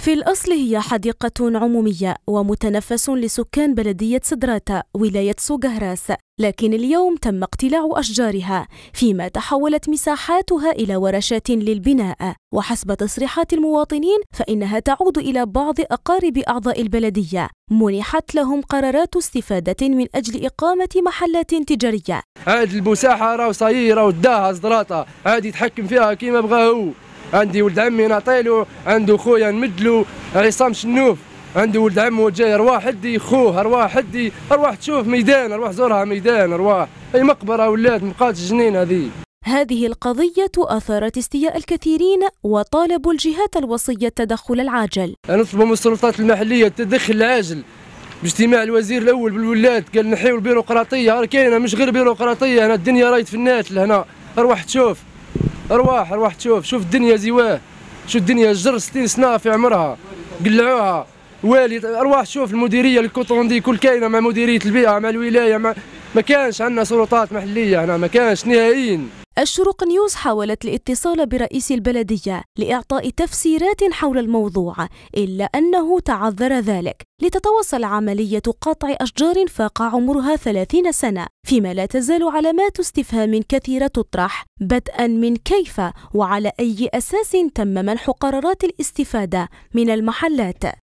في الأصل هي حديقة عمومية ومتنفس لسكان بلدية سدراتا ولاية سوغهراس لكن اليوم تم اقتلاع أشجارها فيما تحولت مساحاتها إلى ورشات للبناء وحسب تصريحات المواطنين فإنها تعود إلى بعض أقارب أعضاء البلدية منحت لهم قرارات استفادة من أجل إقامة محلات تجارية هذه المساحة راه صايره وداها سدراتا صدراطة عاد يتحكم فيها كيما بغا هو عندي ولد عمي نعطيلو عنده خويا نمدلو عصام شنوف عنده ولد عمو جاي ارواح حدي خوه ارواح حدي ارواح تشوف ميدان ارواح زورها ميدان ارواح اي مقبره ولات مبقات جنين هذه هذه القضية أثارت استياء الكثيرين وطالبوا الجهات الوصية التدخل العاجل نطلب من السلطات المحلية التدخل العاجل باجتماع الوزير الأول بالولاد قال نحيوا البيروقراطية راه كاينة مش غير بيروقراطية هنا الدنيا رايت في الناس لهنا أرواح تشوف ارواح ارواح تشوف شوف الدنيا زواه شوف الدنيا جر 60 سنه في عمرها قلعوها والي ارواح شوف المديريه الكوطوندي كل كاينه مع مديريه البيئه مع الولايه مع ما كانش عندنا سلطات محليه هنا ما كانش نهائيين الشروق نيوز حاولت الاتصال برئيس البلدية لإعطاء تفسيرات حول الموضوع إلا أنه تعذر ذلك لتتوصل عملية قطع أشجار فاق عمرها 30 سنة فيما لا تزال علامات استفهام كثيرة تطرح بدءا من كيف وعلى أي أساس تم منح قرارات الاستفادة من المحلات